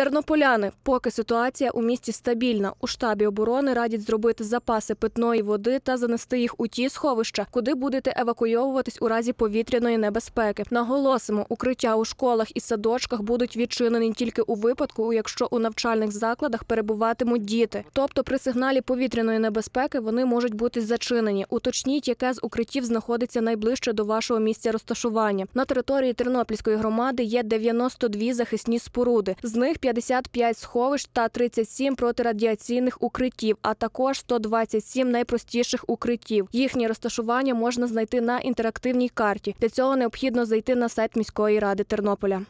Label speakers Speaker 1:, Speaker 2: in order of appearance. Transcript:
Speaker 1: Тернополяни, поки ситуація у місті стабільна. У штабі оборони радять зробити запаси питної води та занести їх у ті сховища, куди будете евакуйовуватись у разі повітряної небезпеки. Наголосимо, укриття у школах і садочках будуть відчинені тільки у випадку, якщо у навчальних закладах перебуватимуть діти. Тобто, при сигналі повітряної небезпеки вони можуть бути зачинені. Уточніть, яке з укриттів знаходиться найближче до вашого місця розташування. На території Тернопільської громади є 92 захисні споруди. З них 55 сховищ та 37 протирадіаційних укриттів, а також 127 найпростіших укриттів. Їхнє розташування можна знайти на інтерактивній карті. Для цього необхідно зайти на сайт міської ради Тернополя.